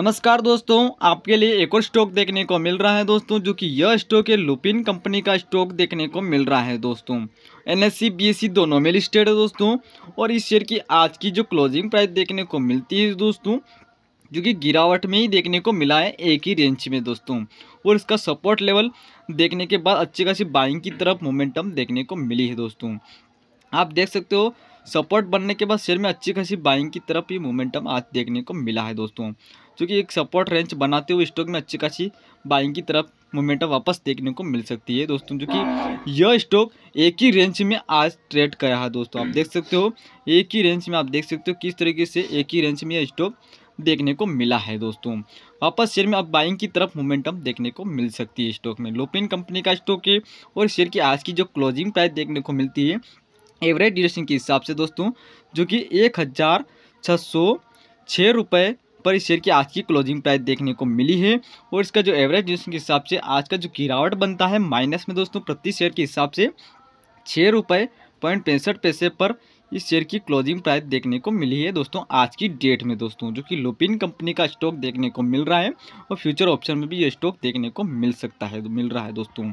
नमस्कार दोस्तों आपके लिए एक और स्टॉक देखने को मिल रहा है दोस्तों जो कि यह स्टॉक है लुपिन कंपनी का स्टॉक देखने को मिल रहा है दोस्तों एन एस सी दोनों में लिस्टेड है दोस्तों और इस शेयर की आज की जो क्लोजिंग प्राइस देखने को मिलती है दोस्तों जो कि गिरावट में ही देखने को मिला है एक ही रेंज में दोस्तों और इसका सपोर्ट लेवल देखने के बाद अच्छी खासी बाइंग की तरफ मोमेंटम देखने को मिली है दोस्तों आप देख सकते हो सपोर्ट बनने के बाद शेयर में अच्छी खासी बाइंग की तरफ ये मोमेंटम आज देखने को मिला है दोस्तों क्योंकि एक सपोर्ट रेंज बनाते हुए स्टॉक में अच्छी खासी बाइंग की तरफ मोमेंटम वापस देखने को मिल सकती है दोस्तों जो कि यह स्टॉक एक ही रेंज में आज ट्रेड कर रहा है दोस्तों आप देख सकते हो एक ही रेंज में आप देख सकते हो किस तरीके से एक ही रेंज में यह स्टॉक देखने को मिला है दोस्तों वापस शेयर में अब बाइंग की तरफ मोमेंटम देखने को मिल सकती है स्टॉक में लोपिन कंपनी का स्टॉक है और शेयर की आज की जो क्लोजिंग प्राइस देखने को मिलती है एवरेज ड्यूरेशन के हिसाब से दोस्तों जो कि एक हज़ार छः सौ छः रुपये पर इस शेयर की आज की क्लोजिंग प्राइस देखने को मिली है और इसका जो एवरेज ड्यूरेशन के हिसाब से आज का जो गिरावट बनता है माइनस में दोस्तों प्रति शेयर के हिसाब से छः रुपये पॉइंट पैंसठ पैसे पर इस शेयर की क्लोजिंग प्राइस देखने को मिली है दोस्तों आज की डेट में दोस्तों जो कि लुपिन कंपनी का स्टॉक देखने को मिल रहा है और फ्यूचर ऑप्शन में भी ये स्टॉक देखने को मिल सकता है मिल रहा है दोस्तों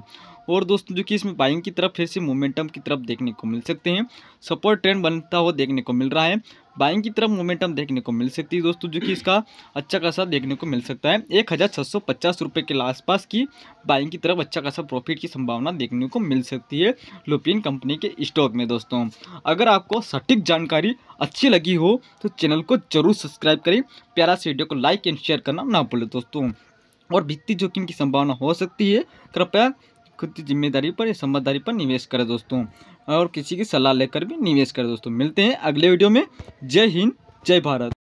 और दोस्तों जो कि इसमें बाइंग की तरफ फिर से मोमेंटम की तरफ देखने को मिल सकते हैं सपोर्ट ट्रेंड बनता हुआ देखने को मिल रहा है बाइंग की तरफ मोमेंटम देखने को मिल सकती है दोस्तों जो कि इसका अच्छा खासा देखने को मिल सकता है एक हज़ार छः सौ पचास रुपये के आसपास की बाइंग की तरफ अच्छा खासा प्रॉफिट की संभावना देखने को मिल सकती है लुपिन कंपनी के स्टॉक में दोस्तों अगर आपको सटीक जानकारी अच्छी लगी हो तो चैनल को जरूर सब्सक्राइब करें प्यारा से वीडियो को लाइक एंड शेयर करना ना भूलें दोस्तों और वित्तीय जोखिम की संभावना हो सकती है कृपया खुद की जिम्मेदारी पर या समझदारी पर निवेश करें दोस्तों और किसी की सलाह लेकर भी निवेश करें दोस्तों मिलते हैं अगले वीडियो में जय हिंद जय भारत